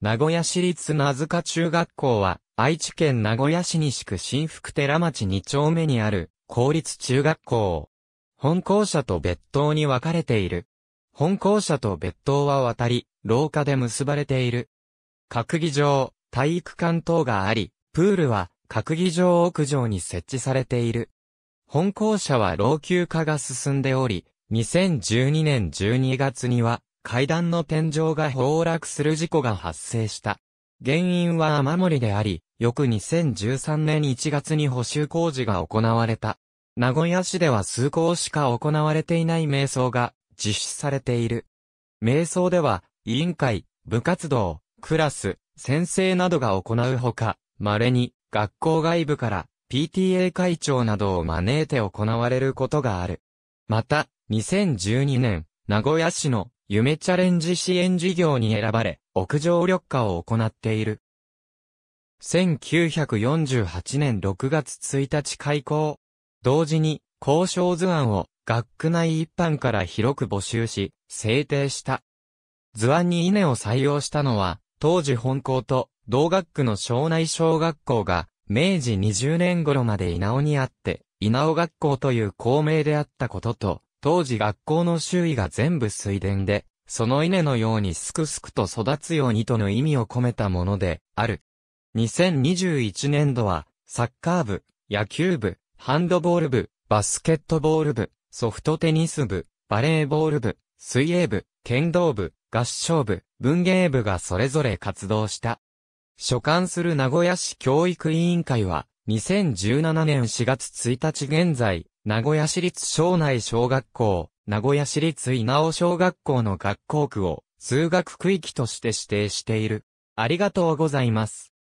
名古屋市立名塚中学校は、愛知県名古屋市西区新福寺町2丁目にある、公立中学校。本校舎と別棟に分かれている。本校舎と別棟は渡り、廊下で結ばれている。閣議場、体育館等があり、プールは、閣議場屋上に設置されている。本校舎は老朽化が進んでおり、2012年12月には、階段の天井が崩落する事故が発生した。原因は雨漏りであり、翌2013年1月に補修工事が行われた。名古屋市では数校しか行われていない瞑想が実施されている。瞑想では、委員会、部活動、クラス、先生などが行うほか、稀に学校外部から PTA 会長などを招いて行われることがある。また、2012年、名古屋市の夢チャレンジ支援事業に選ばれ、屋上緑化を行っている。1948年6月1日開校。同時に、交渉図案を学区内一般から広く募集し、制定した。図案に稲を採用したのは、当時本校と同学区の庄内小学校が、明治20年頃まで稲尾にあって、稲尾学校という校名であったことと、当時学校の周囲が全部水田で、その稲のようにすくすくと育つようにとの意味を込めたもので、ある。2021年度は、サッカー部、野球部、ハンドボール部、バスケットボール部、ソフトテニス部、バレーボール部、水泳部、剣道部、合唱部、文芸部がそれぞれ活動した。所管する名古屋市教育委員会は、2017年4月1日現在、名古屋市立庄内小学校、名古屋市立稲尾小学校の学校区を数学区域として指定している。ありがとうございます。